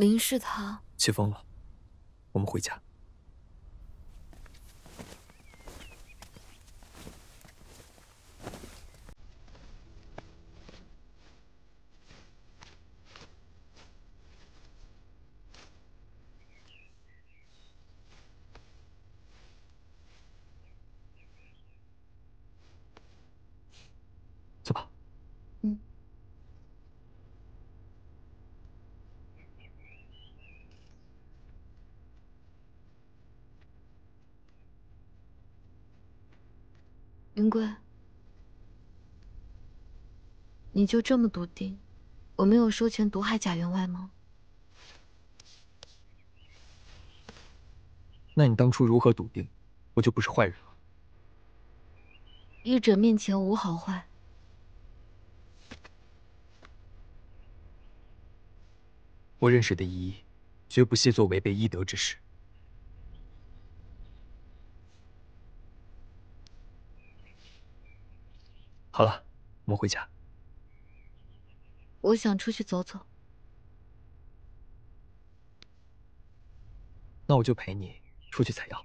林氏他起风了，我们回家。云贵，你就这么笃定我没有收钱毒害贾员外吗？那你当初如何笃定我就不是坏人了？医者面前无好坏，我认识的医医，绝不屑做违背医德之事。好了，我们回家。我想出去走走，那我就陪你出去采药。